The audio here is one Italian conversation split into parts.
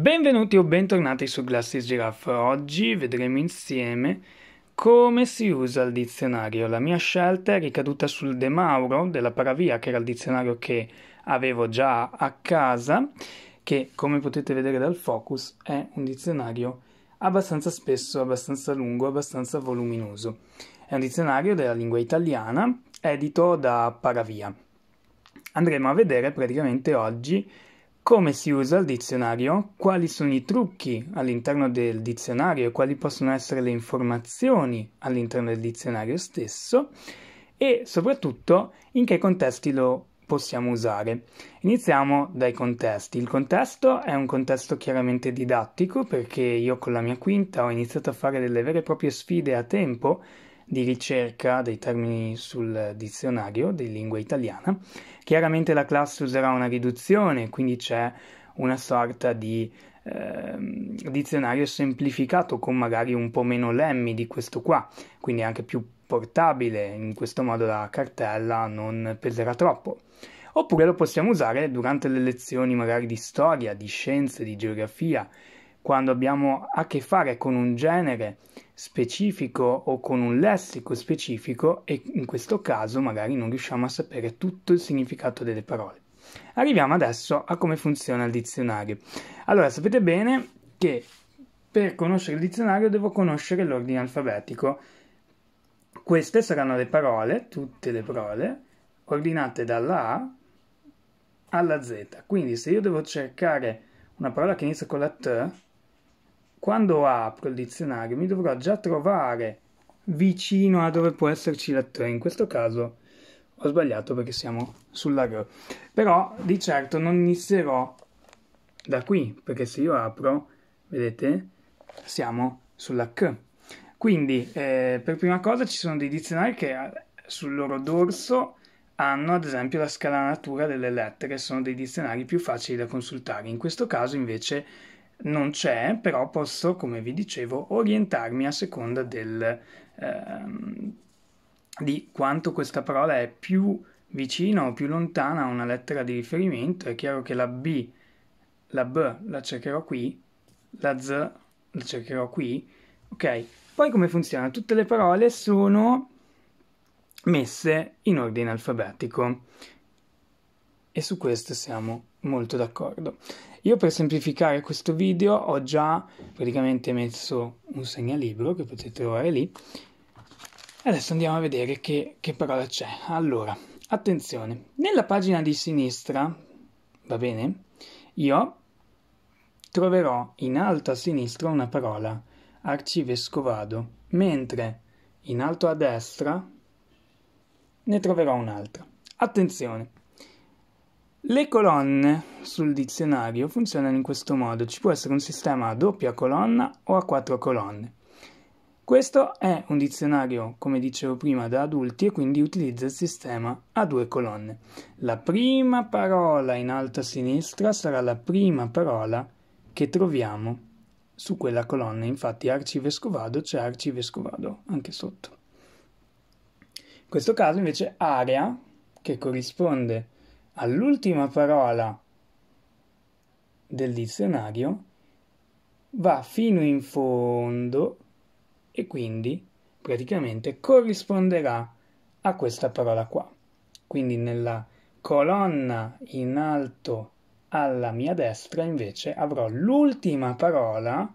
Benvenuti o bentornati su Glassis Giraffe. Oggi vedremo insieme come si usa il dizionario. La mia scelta è ricaduta sul De Mauro della Paravia, che era il dizionario che avevo già a casa, che come potete vedere dal focus è un dizionario abbastanza spesso, abbastanza lungo, abbastanza voluminoso. È un dizionario della lingua italiana edito da Paravia. Andremo a vedere praticamente oggi come si usa il dizionario, quali sono i trucchi all'interno del dizionario e quali possono essere le informazioni all'interno del dizionario stesso e soprattutto in che contesti lo possiamo usare. Iniziamo dai contesti. Il contesto è un contesto chiaramente didattico perché io con la mia quinta ho iniziato a fare delle vere e proprie sfide a tempo di ricerca dei termini sul dizionario di lingua italiana. Chiaramente la classe userà una riduzione, quindi c'è una sorta di eh, dizionario semplificato con magari un po' meno lemmi di questo qua, quindi anche più portabile, in questo modo la cartella non peserà troppo. Oppure lo possiamo usare durante le lezioni magari di storia, di scienze, di geografia, quando abbiamo a che fare con un genere specifico o con un lessico specifico e in questo caso magari non riusciamo a sapere tutto il significato delle parole. Arriviamo adesso a come funziona il dizionario. Allora, sapete bene che per conoscere il dizionario devo conoscere l'ordine alfabetico. Queste saranno le parole, tutte le parole, ordinate dalla A alla Z. Quindi se io devo cercare una parola che inizia con la T, quando apro il dizionario mi dovrò già trovare vicino a dove può esserci la 3. In questo caso ho sbagliato perché siamo sulla R. Però di certo non inizierò da qui, perché se io apro, vedete, siamo sulla C. Quindi, eh, per prima cosa ci sono dei dizionari che eh, sul loro dorso hanno ad esempio la scalanatura delle lettere, sono dei dizionari più facili da consultare. In questo caso invece non c'è, però posso, come vi dicevo, orientarmi a seconda del, ehm, di quanto questa parola è più vicina o più lontana a una lettera di riferimento. È chiaro che la B, la B la cercherò qui, la Z la cercherò qui, ok? Poi come funziona? Tutte le parole sono messe in ordine alfabetico e su questo siamo molto d'accordo. Io per semplificare questo video ho già praticamente messo un segnalibro che potete trovare lì. Adesso andiamo a vedere che, che parola c'è. Allora, attenzione, nella pagina di sinistra, va bene, io troverò in alto a sinistra una parola, arcivescovado, mentre in alto a destra ne troverò un'altra. Attenzione, le colonne sul dizionario funzionano in questo modo, ci può essere un sistema a doppia colonna o a quattro colonne. Questo è un dizionario, come dicevo prima, da adulti e quindi utilizza il sistema a due colonne. La prima parola in alto a sinistra sarà la prima parola che troviamo su quella colonna, infatti arcivescovado c'è arcivescovado anche sotto. In questo caso invece area, che corrisponde all'ultima parola del dizionario va fino in fondo e quindi praticamente corrisponderà a questa parola qua. Quindi nella colonna in alto alla mia destra invece avrò l'ultima parola,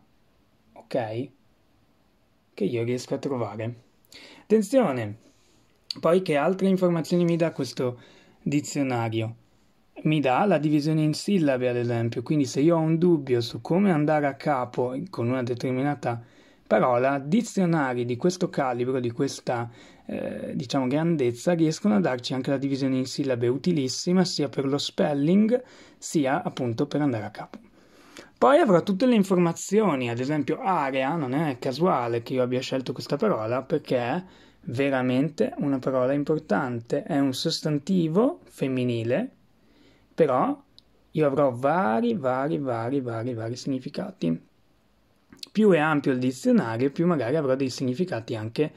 ok? Che io riesco a trovare. Attenzione! Poi che altre informazioni mi dà questo dizionario mi dà la divisione in sillabe, ad esempio. Quindi, se io ho un dubbio su come andare a capo con una determinata parola, dizionari di questo calibro, di questa eh, diciamo grandezza, riescono a darci anche la divisione in sillabe utilissima sia per lo spelling sia appunto per andare a capo. Poi avrò tutte le informazioni, ad esempio area, non è casuale che io abbia scelto questa parola perché veramente una parola importante, è un sostantivo femminile, però io avrò vari, vari, vari, vari, vari significati. Più è ampio il dizionario, più magari avrò dei significati anche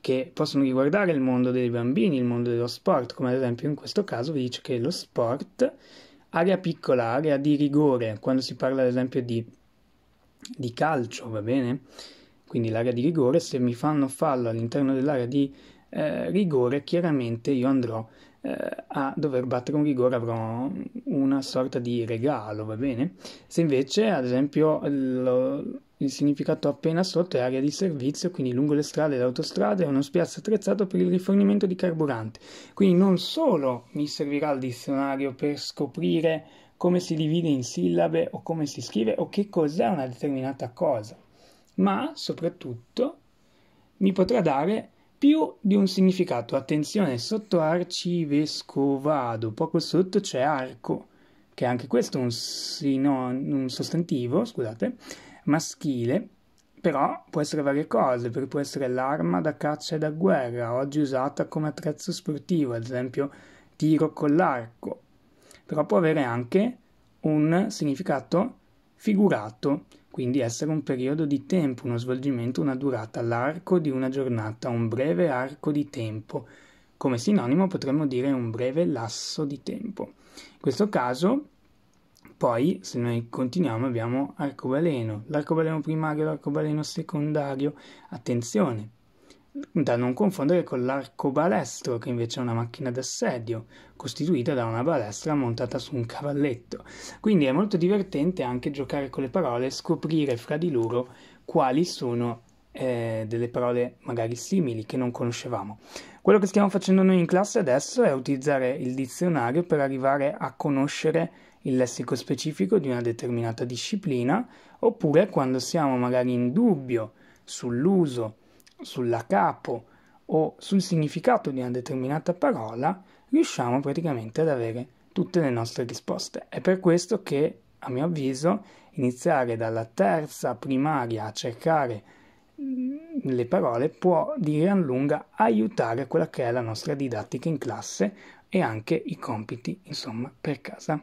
che possono riguardare il mondo dei bambini, il mondo dello sport, come ad esempio in questo caso vi dice che lo sport, area piccola, area di rigore, quando si parla ad esempio di, di calcio, va bene? quindi l'area di rigore, se mi fanno fallo all'interno dell'area di eh, rigore, chiaramente io andrò eh, a dover battere un rigore, avrò una sorta di regalo, va bene? Se invece, ad esempio, lo, il significato appena sotto è area di servizio, quindi lungo le strade e le autostrade è uno spiazzo attrezzato per il rifornimento di carburante. Quindi non solo mi servirà il dizionario per scoprire come si divide in sillabe o come si scrive o che cos'è una determinata cosa, ma soprattutto mi potrà dare più di un significato. Attenzione, sotto arcivescovado, poco sotto c'è arco, che anche questo è un, sinon- un sostantivo, scusate, maschile, però può essere varie cose, perché può essere l'arma da caccia e da guerra, oggi usata come attrezzo sportivo, ad esempio tiro con l'arco, però può avere anche un significato figurato, quindi essere un periodo di tempo, uno svolgimento, una durata, l'arco di una giornata, un breve arco di tempo. Come sinonimo potremmo dire un breve lasso di tempo. In questo caso, poi, se noi continuiamo, abbiamo arcobaleno, l'arcobaleno primario, l'arcobaleno secondario. Attenzione, da non confondere con l'arcobalestro, che invece è una macchina d'assedio, costituita da una balestra montata su un cavalletto. Quindi è molto divertente anche giocare con le parole e scoprire fra di loro quali sono eh, delle parole magari simili che non conoscevamo. Quello che stiamo facendo noi in classe adesso è utilizzare il dizionario per arrivare a conoscere il lessico specifico di una determinata disciplina, oppure quando siamo magari in dubbio sull'uso sulla capo o sul significato di una determinata parola, riusciamo praticamente ad avere tutte le nostre risposte. È per questo che, a mio avviso, iniziare dalla terza primaria a cercare mm, le parole può di gran lunga aiutare quella che è la nostra didattica in classe e anche i compiti, insomma, per casa.